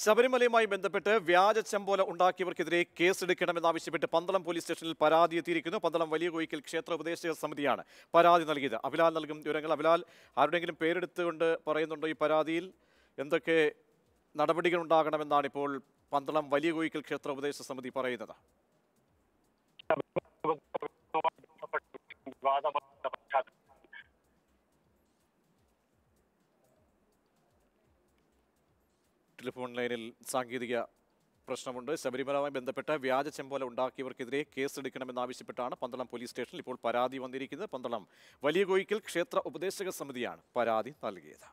ശബരിമലയുമായി ബന്ധപ്പെട്ട് വ്യാജ ചെമ്പോല ഉണ്ടാക്കിയവർക്കെതിരെ കേസെടുക്കണമെന്നാവശ്യപ്പെട്ട് പന്തളം പോലീസ് സ്റ്റേഷനിൽ പരാതി എത്തിയിരിക്കുന്നു പന്തളം വലിയ കോയിക്കൽ ക്ഷേത്ര ഉപദേശക സമിതിയാണ് പരാതി നൽകിയത് അഭിലാൽ നൽകും വിവരങ്ങൾ അഭിലാൽ ആരുടെങ്കിലും പേരെടുത്തുകൊണ്ട് പറയുന്നുണ്ടോ ഈ പരാതിയിൽ എന്തൊക്കെ നടപടികൾ ഉണ്ടാകണമെന്നാണ് ഇപ്പോൾ പന്തളം വലിയ കോയിക്കൽ ക്ഷേത്ര ഉപദേശക സമിതി പറയുന്നത് ടെലിഫോൺ ലൈനിൽ സാങ്കേതിക പ്രശ്നമുണ്ട് ശബരിമലയുമായി ബന്ധപ്പെട്ട വ്യാജ ചെമ്പോല ഉണ്ടാക്കിയവർക്കെതിരെ കേസെടുക്കണമെന്നാവശ്യപ്പെട്ടാണ് പന്തളം പോലീസ് സ്റ്റേഷനിൽ ഇപ്പോൾ പരാതി വന്നിരിക്കുന്നത് പന്തളം വലിയ കോയിക്കൽ ക്ഷേത്ര ഉപദേശക സമിതിയാണ് പരാതി നൽകിയത്